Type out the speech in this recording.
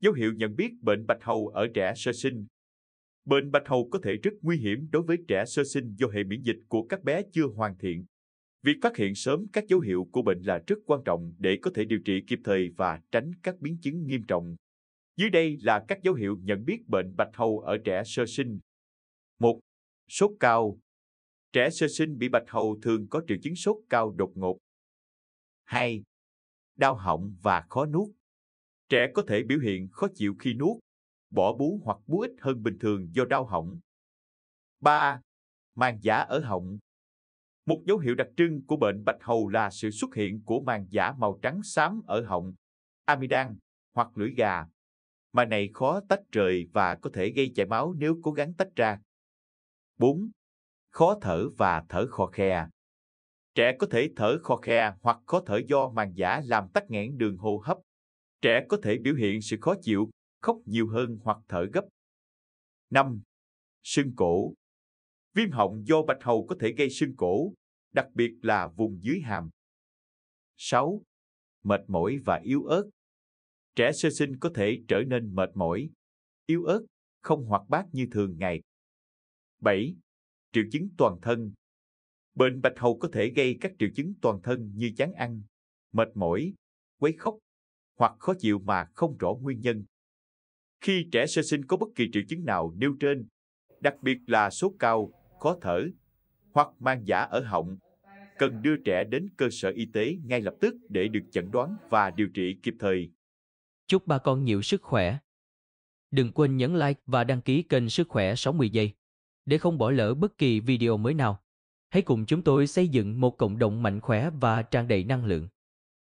dấu hiệu nhận biết bệnh bạch hầu ở trẻ sơ sinh. Bệnh bạch hầu có thể rất nguy hiểm đối với trẻ sơ sinh do hệ miễn dịch của các bé chưa hoàn thiện. Việc phát hiện sớm các dấu hiệu của bệnh là rất quan trọng để có thể điều trị kịp thời và tránh các biến chứng nghiêm trọng. Dưới đây là các dấu hiệu nhận biết bệnh bạch hầu ở trẻ sơ sinh. 1. Sốt cao. Trẻ sơ sinh bị bạch hầu thường có triệu chứng sốt cao đột ngột. 2. Đau họng và khó nuốt. Trẻ có thể biểu hiện khó chịu khi nuốt, bỏ bú hoặc bú ít hơn bình thường do đau họng. 3. Màng giả ở họng Một dấu hiệu đặc trưng của bệnh bạch hầu là sự xuất hiện của màng giả màu trắng xám ở họng, amidan hoặc lưỡi gà. Mà này khó tách rời và có thể gây chảy máu nếu cố gắng tách ra. 4. Khó thở và thở khò khè Trẻ có thể thở khò khè hoặc khó thở do màng giả làm tắc nghẽn đường hô hấp Trẻ có thể biểu hiện sự khó chịu, khóc nhiều hơn hoặc thở gấp. 5. Sưng cổ Viêm họng do bạch hầu có thể gây sưng cổ, đặc biệt là vùng dưới hàm. 6. Mệt mỏi và yếu ớt Trẻ sơ sinh có thể trở nên mệt mỏi, yếu ớt, không hoạt bát như thường ngày. 7. Triệu chứng toàn thân Bệnh bạch hầu có thể gây các triệu chứng toàn thân như chán ăn, mệt mỏi, quấy khóc, hoặc khó chịu mà không rõ nguyên nhân. Khi trẻ sơ sinh có bất kỳ triệu chứng nào nêu trên, đặc biệt là sốt cao, khó thở hoặc mang giả ở họng, cần đưa trẻ đến cơ sở y tế ngay lập tức để được chẩn đoán và điều trị kịp thời. Chúc ba con nhiều sức khỏe. Đừng quên nhấn like và đăng ký kênh Sức khỏe 60 giây để không bỏ lỡ bất kỳ video mới nào. Hãy cùng chúng tôi xây dựng một cộng đồng mạnh khỏe và tràn đầy năng lượng.